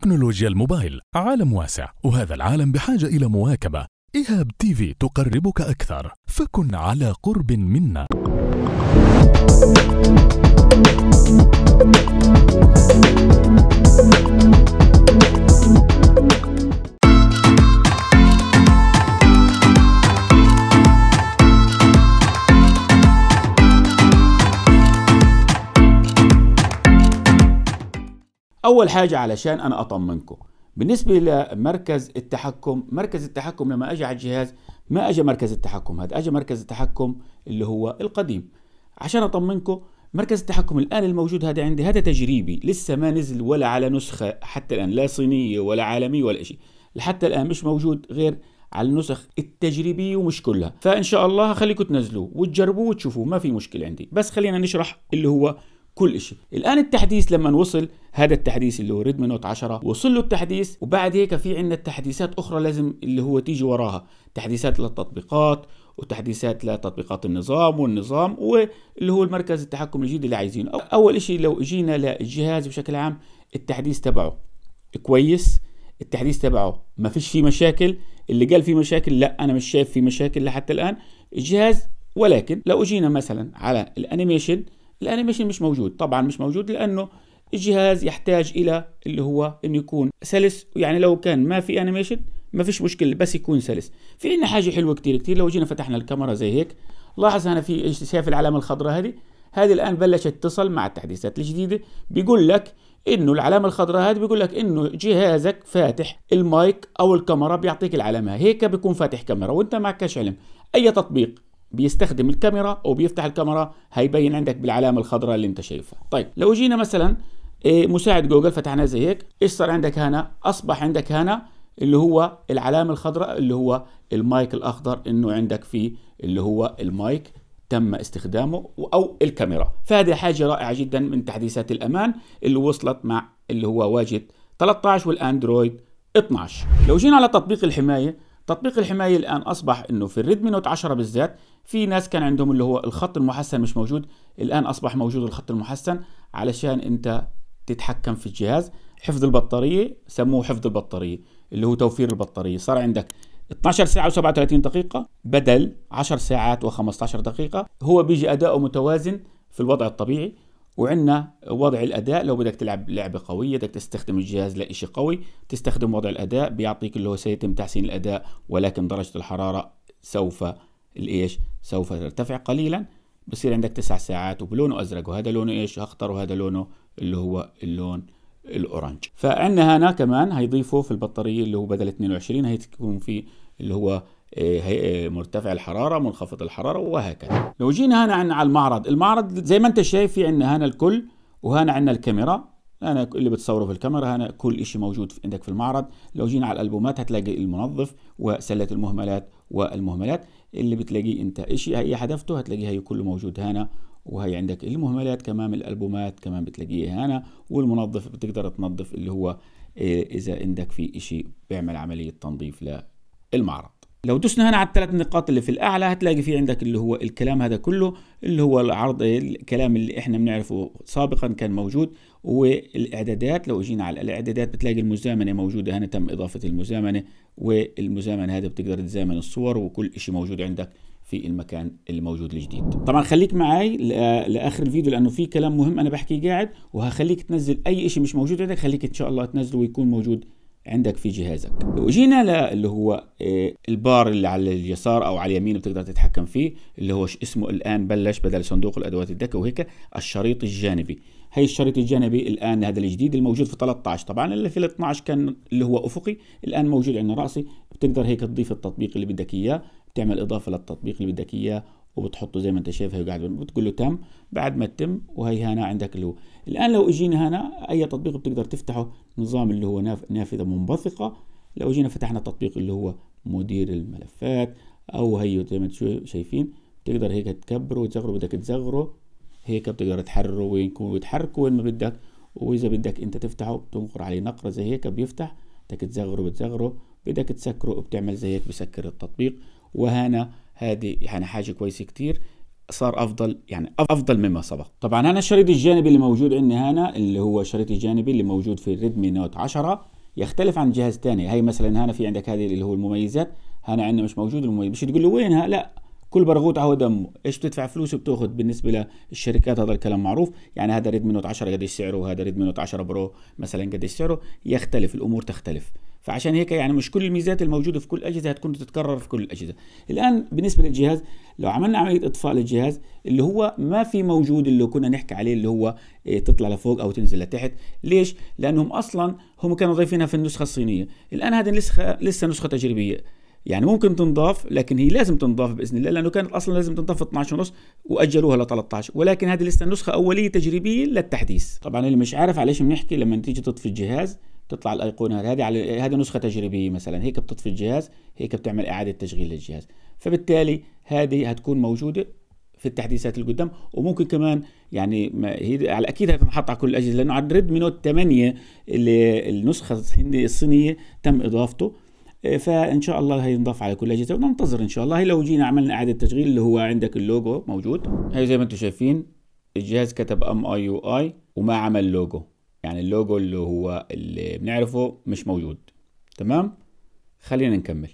تكنولوجيا الموبايل عالم واسع وهذا العالم بحاجة إلى مواكبة إيهاب تي في تقربك أكثر فكن على قرب منا اول حاجه علشان انا اطمنكم بالنسبه لمركز التحكم مركز التحكم لما اجى على الجهاز ما اجى مركز التحكم هذا اجى مركز التحكم اللي هو القديم عشان اطمنكم مركز التحكم الان الموجود هذا عندي هذا تجريبي لسه ما نزل ولا على نسخه حتى الان لا صينيه ولا عالميه ولا شيء لحتى الان مش موجود غير على النسخ التجريبيه ومش كلها فان شاء الله خليكم تنزلوه وتجربوه وتشوفوه ما في مشكله عندي بس خلينا نشرح اللي هو كل شيء الان التحديث لما وصل هذا التحديث اللي هو ريدمي نوت 10 وصل له التحديث وبعد هيك في عندنا تحديثات اخرى لازم اللي هو تيجي وراها تحديثات للتطبيقات وتحديثات لتطبيقات النظام والنظام واللي هو المركز التحكم الجديد اللي عايزينه اول شيء لو اجينا للجهاز بشكل عام التحديث تبعه كويس التحديث تبعه ما فيش فيه مشاكل اللي قال فيه مشاكل لا انا مش شايف فيه مشاكل لحتى الان الجهاز ولكن لو اجينا مثلا على الانيميشن الانيميشن مش موجود طبعا مش موجود لانه الجهاز يحتاج الى اللي هو انه يكون سلس يعني لو كان ما في انيميشن ما فيش مشكله بس يكون سلس في عندنا حاجه حلوه كتير كتير لو جينا فتحنا الكاميرا زي هيك لاحظ هنا في شايف العلامه الخضراء هذه هذه الان بلشت تصل مع التحديثات الجديده بيقول لك انه العلامه الخضراء هذه بيقول لك انه جهازك فاتح المايك او الكاميرا بيعطيك العلامه هيك بيكون فاتح كاميرا وانت ما علم اي تطبيق بيستخدم الكاميرا وبيفتح الكاميرا هيبين عندك بالعلامه الخضراء اللي انت شايفها طيب لو جينا مثلا إيه، مساعد جوجل فتحناه زي هيك ايش صار عندك هنا اصبح عندك هنا اللي هو العلامه الخضراء اللي هو المايك الاخضر انه عندك في اللي هو المايك تم استخدامه او الكاميرا فهذه حاجه رائعه جدا من تحديثات الامان اللي وصلت مع اللي هو واجد 13 والاندرويد 12 لو جينا على تطبيق الحمايه تطبيق الحماية الآن أصبح أنه في الريدمي نوت 10 بالذات في ناس كان عندهم اللي هو الخط المحسن مش موجود الآن أصبح موجود الخط المحسن علشان أنت تتحكم في الجهاز حفظ البطارية سموه حفظ البطارية اللي هو توفير البطارية صار عندك 12 ساعة و37 دقيقة بدل 10 ساعات و15 دقيقة هو بيجي أداؤه متوازن في الوضع الطبيعي وعندنا وضع الاداء لو بدك تلعب لعبه قويه بدك تستخدم الجهاز لشيء قوي تستخدم وضع الاداء بيعطيك اللي هو سيتم تحسين الاداء ولكن درجه الحراره سوف الايش سوف ترتفع قليلا بصير عندك تسع ساعات وبلونه ازرق وهذا لونه ايش اخضر وهذا لونه اللي هو اللون الاورنج فعندنا هنا كمان هيضيفوا في البطاريه اللي هو بدل 22 هيكون في اللي هو آه، آه، مرتفع الحراره منخفض الحراره وهكذا لو جينا هنا عنا على المعرض المعرض زي ما انت شايف في عندنا هنا الكل وهنا عندنا الكاميرا انا اللي بتصوره في الكاميرا هنا كل شيء موجود عندك في المعرض لو جينا على الالبومات هتلاقي المنظف وسله المهملات والمهملات اللي بتلاقيه انت شيء هي حذفته هتلاقيه هي كله موجود هنا وهي عندك المهملات كمان الالبومات كمان بتلاقيها هنا والمنظف بتقدر تنظف اللي هو إيه، اذا عندك في شيء بيعمل عمليه تنظيف للمعرض لو دوسنا هنا على الثلاث نقاط اللي في الاعلى هتلاقي في عندك اللي هو الكلام هذا كله اللي هو العرض الكلام اللي احنا بنعرفه سابقا كان موجود والاعدادات لو جينا على الاعدادات بتلاقي المزامنه موجوده هنا تم اضافه المزامنه والمزامنه هذا بتقدر تزامن الصور وكل شيء موجود عندك في المكان الموجود الجديد طبعا خليك معي لاخر الفيديو لانه في كلام مهم انا بحكي قاعد وهخليك تنزل اي شيء مش موجود عندك خليك ان شاء الله تنزله ويكون موجود عندك في جهازك وجينا اللي هو آه، البار اللي على اليسار او على اليمين بتقدر تتحكم فيه اللي هو اسمه الان بلش بدل صندوق الادوات الدكه وهيك الشريط الجانبي هي الشريط الجانبي الان هذا الجديد الموجود في 13 طبعا اللي في 12 كان اللي هو افقي الان موجود عندنا راسي بتقدر هيك تضيف التطبيق اللي بدك اياه بتعمل اضافه للتطبيق اللي بدك اياه وبتحطه زي ما انت شايف هي قاعد بتقول له تم بعد ما تتم وهي هنا عندك اللي هو الان لو اجينا هنا اي تطبيق بتقدر تفتحه نظام اللي هو نافذه منبثقه لو اجينا فتحنا تطبيق اللي هو مدير الملفات او هي زي ما انتم شايفين بتقدر هيك تكبره وتصغره بدك تزغره هيك بتقدر تحرره وين يكون وتحركه وين ما بدك واذا بدك انت تفتحه بتنقر عليه نقره زي هيك بيفتح بدك تزغره بتزغره بدك تسكره بتعمل زي هيك بسكر التطبيق وهنا هذه يعني حاجه كويسه كتير صار افضل يعني افضل مما سبق طبعا هنا الشريط الجانبي اللي موجود عندي هنا اللي هو الشريط الجانبي اللي موجود في الريدمي نوت 10 يختلف عن جهاز ثاني هي مثلا هنا في عندك هذه اللي هو المميزات هنا عندنا مش موجود المميز مش تقول له وينها لا كل برغوت هو دمه ايش بتدفع فلوس وبتاخذ بالنسبه للشركات هذا الكلام معروف يعني هذا ريدمي نوت 10 قديش سعره وهذا ريدمي نوت 10 برو مثلا قديش سعره يختلف الامور تختلف فعشان هيك يعني مش كل الميزات الموجوده في كل الاجهزه هتكون تتكرر في كل الاجهزه الان بالنسبه للجهاز لو عملنا عمليه اطفاء للجهاز اللي هو ما في موجود اللي كنا نحكي عليه اللي هو إيه، تطلع لفوق او تنزل لتحت ليش لانهم اصلا هم كانوا ضايفينها في النسخه الصينيه الان هذه لسه لسه نسخه تجريبيه يعني ممكن تنضاف لكن هي لازم تنضاف باذن الله لانه كانت اصلا لازم تنضاف 12 ونص واجلوها ل 13 ولكن هذه لسه نسخه اوليه تجريبيه للتحديث طبعا اللي مش عارف على ايش بنحكي لما تيجي تطفي الجهاز تطلع الايقونه هذه على هذه نسخه تجريبيه مثلا هيك بتطفي الجهاز هيك بتعمل اعاده تشغيل للجهاز فبالتالي هذه هتكون موجوده في التحديثات اللي قدام وممكن كمان يعني هي على اكيد هتنحط على كل الاجهزه لانه على الريدمي نوت 8 اللي النسخه الصينيه تم اضافته آه، فان شاء الله هينضاف على كل الاجهزه وننتظر ان شاء الله لو جينا عملنا اعاده تشغيل اللي هو عندك اللوجو موجود هي زي ما انتم شايفين الجهاز كتب ام اي يو اي وما عمل لوجو يعني اللوجو اللي هو اللي بنعرفه مش موجود تمام خلينا نكمل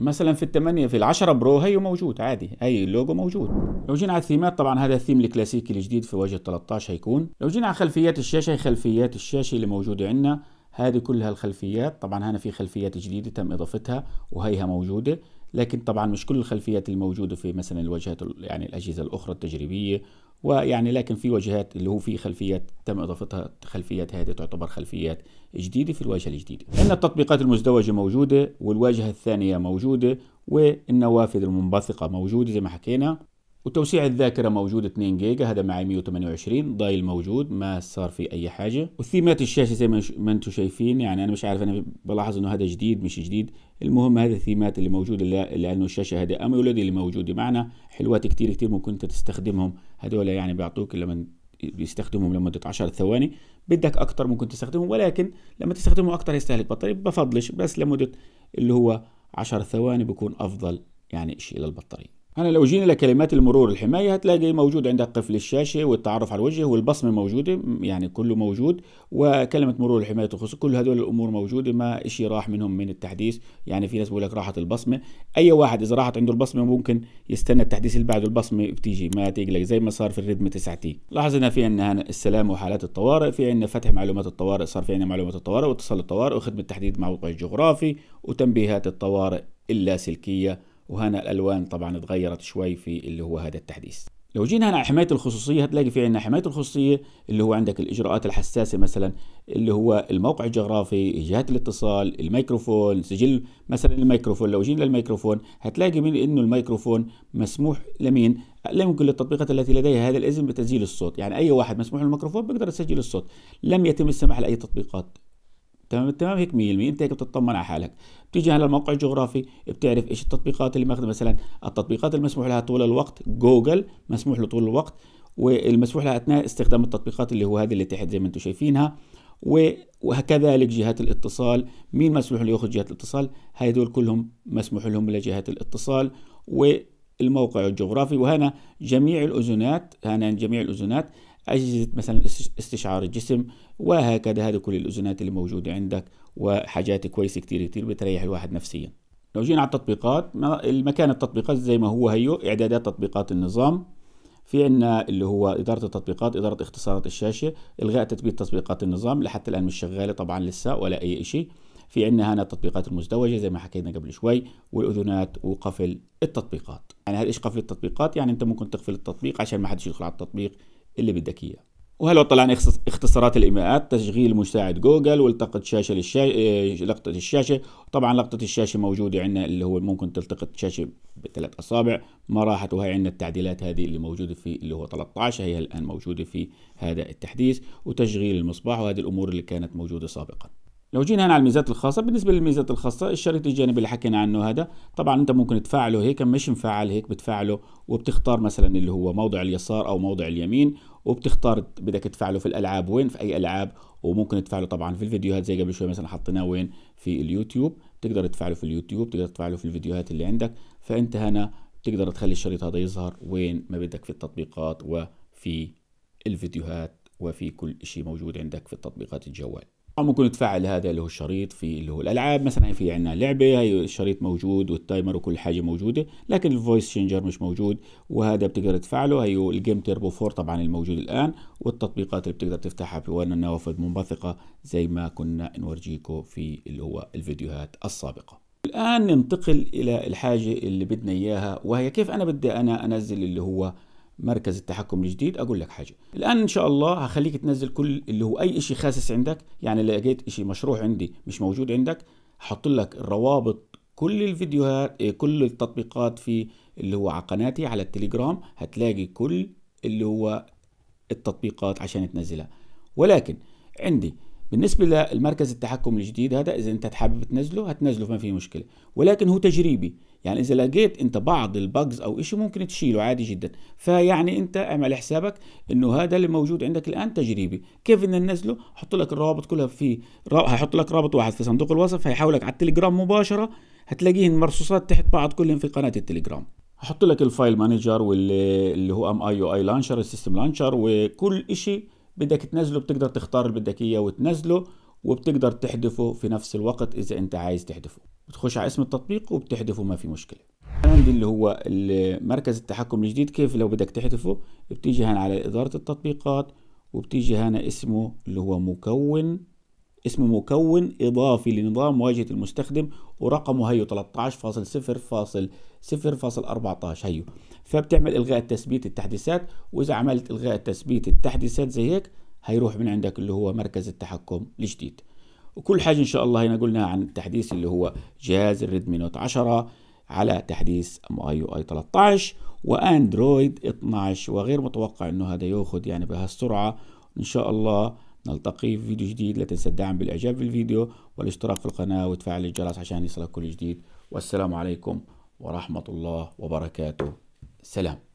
مثلا في الثمانية في العشرة برو هيو موجود عادي هي اللوجو موجود لو جينا على الثيمات طبعا هذا الثيم الكلاسيكي الجديد في واجهة 13 هيكون لو جينا على خلفيات الشاشة هي خلفيات الشاشة اللي موجودة عندنا هذه كلها الخلفيات طبعا هنا في خلفيات جديدة تم إضافتها وهيها موجودة لكن طبعا مش كل الخلفيات الموجودة في مثلا الواجهات يعني الأجهزة الأخرى التجريبية ويعني لكن في وجهات اللي هو في خلفيات تم اضافتها خلفيات هذه تعتبر خلفيات جديده في الواجهه الجديده. ان التطبيقات المزدوجه موجوده والواجهه الثانيه موجوده والنوافذ المنبثقه موجوده زي ما حكينا وتوسيع الذاكرة موجود 2 جيجا هذا معي 128 ضايل موجود ما صار في أي حاجة وثيمات الشاشة زي ما انتم شايفين يعني أنا مش عارف أنا بلاحظ إنه هذا جديد مش جديد المهم هذه الثيمات اللي موجودة لأنه الشاشة هذه أمولد اللي موجودة معنا حلوات كتير كتير ممكن أنت تستخدمهم هدول يعني بيعطوك لما بيستخدمهم لمدة 10 ثواني بدك أكتر ممكن تستخدمهم ولكن لما تستخدمه أكتر يستهلك بطارية طيب بفضلش بس لمدة اللي هو 10 ثواني بيكون أفضل يعني شيء للبطارية أنا لو جينا لكلمات المرور الحماية هتلاقي موجود عندك قفل الشاشة والتعرف على الوجه والبصمة موجودة يعني كله موجود وكلمة مرور الحماية تخص كل هدول الأمور موجودة ما إشي راح منهم من التحديث يعني في ناس بقول لك راحت البصمة أي واحد إذا راحت عنده البصمة ممكن يستنى التحديث اللي بعده البصمة بتيجي ما تقلق زي ما صار في الريدم 9 تي إن في عندنا السلام وحالات الطوارئ في عندنا فتح معلومات الطوارئ صار في عندنا معلومات الطوارئ واتصال الطوارئ وخدمة تحديد موقع الجغرافي وتنبيهات الطوارئ اللاسلكية وهنا الألوان طبعا اتغيرت شوي في اللي هو هذا التحديث لو جينا هنا على حماية الخصوصية هتلاقي في عندنا حماية الخصوصية اللي هو عندك الإجراءات الحساسة مثلا اللي هو الموقع الجغرافي، جهات الاتصال، الميكروفون، سجل مثلا الميكروفون، لو جينا للميكروفون هتلاقي من إنه الميكروفون مسموح لمين؟ لا يمكن للتطبيقات التي لديها هذا الإذن بتسجيل الصوت، يعني أي واحد مسموح له الميكروفون بيقدر يسجل الصوت، لم يتم السماح لأي تطبيقات تمام تمام هيك 100% انت هيك بتطمن على حالك بتيجي على الموقع الجغرافي بتعرف ايش التطبيقات اللي ماخذه مثلا التطبيقات المسموح لها طول الوقت جوجل مسموح له طول الوقت والمسموح لها اثناء استخدام التطبيقات اللي هو هذه اللي تحت زي ما انتم شايفينها وكذلك جهات الاتصال مين مسموح له ياخذ جهات الاتصال هذول كلهم مسموح لهم لجهات الاتصال والموقع الجغرافي وهنا جميع الاذونات هنا جميع الاذونات أجهزة مثلا استشعار الجسم وهكذا هذه كل الأذونات اللي موجودة عندك وحاجات كويسة كتير كتير بتريح الواحد نفسيا لو جينا على التطبيقات المكان التطبيقات زي ما هو هيو إعدادات تطبيقات النظام في عندنا اللي هو إدارة التطبيقات إدارة اختصارات الشاشة إلغاء تثبيت تطبيقات النظام لحتى الآن مش شغالة طبعا لسه ولا أي شيء في عندنا هنا التطبيقات المزدوجة زي ما حكينا قبل شوي والأذونات وقفل التطبيقات يعني هل إيش قفل التطبيقات يعني أنت ممكن تقفل التطبيق عشان ما حدش يدخل على التطبيق اللي بدك إياه وهلو طلعنا اختصارات الايماءات تشغيل مساعد جوجل والتقط شاشه للشاشه إيه، لقطه الشاشه طبعا لقطه الشاشه موجوده عندنا اللي هو ممكن تلتقط شاشه بثلاث اصابع ما راحت وهي عندنا التعديلات هذه اللي موجوده في اللي هو 13 هي الان موجوده في هذا التحديث وتشغيل المصباح وهذه الامور اللي كانت موجوده سابقا لو جينا هنا على الميزات الخاصة بالنسبة للميزات الخاصة الشريط الجانبي اللي حكينا عنه هذا طبعا انت ممكن تفعله هيك مش مفعل هيك بتفعله وبتختار مثلا اللي هو موضع اليسار او موضع اليمين وبتختار بدك تفعله في الالعاب وين في اي العاب وممكن تفعله طبعا في الفيديوهات زي قبل شوي مثلا حطيناه وين في اليوتيوب تقدر تفعله في اليوتيوب تقدر تفعله في الفيديوهات اللي عندك فانت هنا بتقدر تخلي الشريط هذا يظهر وين ما بدك في التطبيقات وفي الفيديوهات وفي كل شيء موجود عندك في التطبيقات الجوال او ممكن تفعل هذا اللي هو الشريط في اللي هو الالعاب مثلا في عندنا لعبه هي الشريط موجود والتايمر وكل حاجه موجوده لكن الفويس شينجر مش موجود وهذا بتقدر تفعله هي الجيم تيربو 4 طبعا الموجود الان والتطبيقات اللي بتقدر تفتحها في وين النوافذ منبثقه زي ما كنا نورجيكم في اللي هو الفيديوهات السابقه الان ننتقل الى الحاجه اللي بدنا اياها وهي كيف انا بدي انا انزل اللي هو مركز التحكم الجديد اقول لك حاجه الان ان شاء الله هخليك تنزل كل اللي هو اي شيء خاسس عندك يعني لقيت شيء مشروع عندي مش موجود عندك احط لك الروابط كل الفيديوهات إيه، كل التطبيقات في اللي هو على قناتي على التليجرام هتلاقي كل اللي هو التطبيقات عشان تنزلها ولكن عندي بالنسبه للمركز التحكم الجديد هذا اذا انت حابب تنزله هتنزله ما في مشكله ولكن هو تجريبي يعني اذا لقيت انت بعض البجز او شيء ممكن تشيله عادي جدا فيعني انت اعمل حسابك انه هذا اللي موجود عندك الان تجريبي كيف بدنا ننزله حط لك الروابط كلها في هحط لك رابط واحد في صندوق الوصف هيحولك على التليجرام مباشره هتلاقيهن مرصوصات تحت بعض كلهم في قناه التليجرام هحط لك الفايل مانجر واللي هو ام اي او اي لانشر السيستم لانشر وكل شيء بدك تنزله بتقدر تختار اللي بدك اياه وتنزله وبتقدر تحذفه في نفس الوقت اذا انت عايز تحذفه بتخش على اسم التطبيق وبتحذفه ما في مشكله عندي اللي هو مركز التحكم الجديد كيف لو بدك تحذفه بتيجي هنا على اداره التطبيقات وبتيجي هنا اسمه اللي هو مكون اسم مكون إضافي لنظام واجهه المستخدم ورقمه هيو 13.0.0.14 هيو فبتعمل إلغاء تثبيت التحديثات وإذا عملت إلغاء تثبيت التحديثات زي هيك هيروح من عندك اللي هو مركز التحكم الجديد وكل حاجة إن شاء الله هنا قلنا عن التحديث اللي هو جهاز الريدمي نوت 10 على تحديث ام اي يو اي 13 واندرويد 12 وغير متوقع انه هذا ياخذ يعني بهالسرعه ان شاء الله نلتقي في فيديو جديد لا تنسى الدعم بالاعجاب بالفيديو والاشتراك في القناة وتفعل الجرس عشان يصلك كل جديد والسلام عليكم ورحمة الله وبركاته سلام